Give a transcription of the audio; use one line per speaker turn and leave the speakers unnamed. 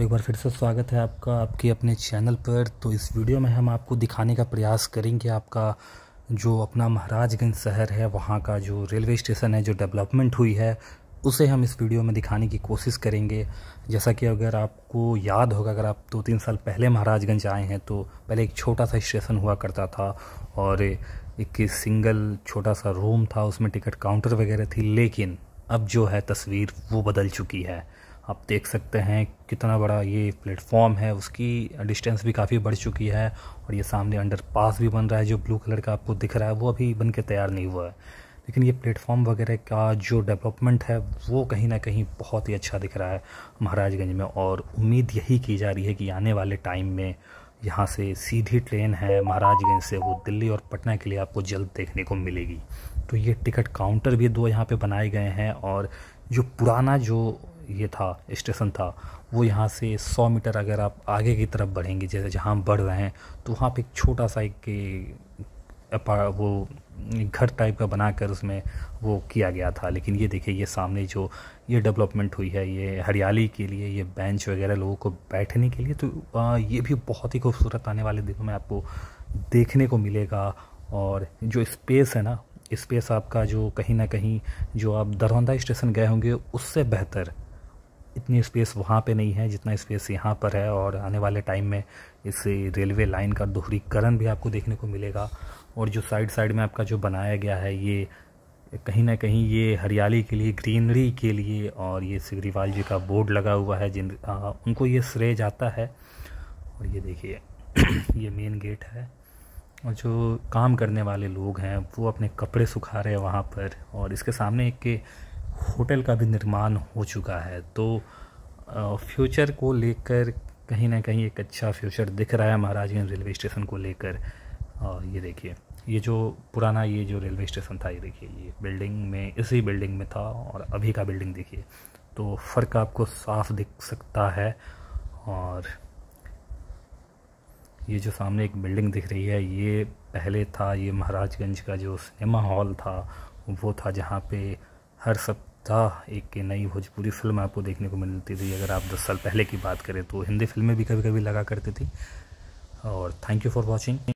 तो एक बार फिर से स्वागत है आपका आपके अपने चैनल पर तो इस वीडियो में हम आपको दिखाने का प्रयास करेंगे आपका जो अपना महाराजगंज शहर है वहाँ का जो रेलवे स्टेशन है जो डेवलपमेंट हुई है उसे हम इस वीडियो में दिखाने की कोशिश करेंगे जैसा कि अगर आपको याद होगा अगर आप दो तो तीन साल पहले महाराजगंज आए हैं तो पहले एक छोटा सा स्टेशन हुआ करता था और एक सिंगल छोटा सा रूम था उसमें टिकट काउंटर वगैरह थी लेकिन अब जो है तस्वीर वो बदल चुकी है आप देख सकते हैं कितना बड़ा ये प्लेटफॉर्म है उसकी डिस्टेंस भी काफ़ी बढ़ चुकी है और ये सामने अंडर पास भी बन रहा है जो ब्लू कलर का आपको दिख रहा है वो अभी बन के तैयार नहीं हुआ है लेकिन ये प्लेटफॉर्म वगैरह का जो डेवलपमेंट है वो कहीं ना कहीं बहुत ही अच्छा दिख रहा है महाराजगंज में और उम्मीद यही की जा रही है कि आने वाले टाइम में यहाँ से सीधी ट्रेन है महाराजगंज से वो दिल्ली और पटना के लिए आपको जल्द देखने को मिलेगी तो ये टिकट काउंटर भी दो यहाँ पे बनाए गए हैं और जो पुराना जो ये था स्टेशन था वो यहाँ से 100 मीटर अगर आप आगे की तरफ बढ़ेंगे जैसे जहाँ हम बढ़ रहे हैं तो वहाँ पे एक छोटा सा एक वो घर टाइप का बनाकर उसमें वो किया गया था लेकिन ये देखिए ये सामने जो ये डेवलपमेंट हुई है ये हरियाली के लिए ये बेंच वगैरह लोगों को बैठने के लिए तो ये भी बहुत ही खूबसूरत आने वाले दिनों में आपको देखने को मिलेगा और जो स्पेस है ना स्पेस आपका जो कहीं ना कहीं जो आप दरभंगा स्टेशन गए होंगे उससे बेहतर इतनी स्पेस वहाँ पे नहीं है जितना स्पेस यहाँ पर है और आने वाले टाइम में इस रेलवे लाइन का दोहरीकरण भी आपको देखने को मिलेगा और जो साइड साइड में आपका जो बनाया गया है ये कहीं ना कहीं ये हरियाली के लिए ग्रीनरी के लिए और ये सिगरीवाल जी का बोर्ड लगा हुआ है जिन आ, उनको ये श्रेय जाता है और ये देखिए ये मेन गेट है और जो काम करने वाले लोग हैं वो अपने कपड़े सुखा रहे हैं वहाँ पर और इसके सामने एक के होटल का भी निर्माण हो चुका है तो फ्यूचर को लेकर कहीं ना कहीं एक अच्छा फ्यूचर दिख रहा है महाराजगंज रेलवे स्टेशन को लेकर ये देखिए ये जो पुराना ये जो रेलवे स्टेशन था ये देखिए ये बिल्डिंग में इसी बिल्डिंग में था और अभी का बिल्डिंग देखिए तो फ़र्क आपको साफ दिख सकता है और ये जो सामने एक बिल्डिंग दिख रही है ये पहले था ये महाराजगंज का जो सिनेमा हॉल था वो था जहाँ पे हर सब था एक नई भोजपुरी फिल्म आपको देखने को मिलती थी अगर आप दस साल पहले की बात करें तो हिंदी फिल्में भी कभी कभी लगा करती थी और थैंक यू फॉर वॉचिंग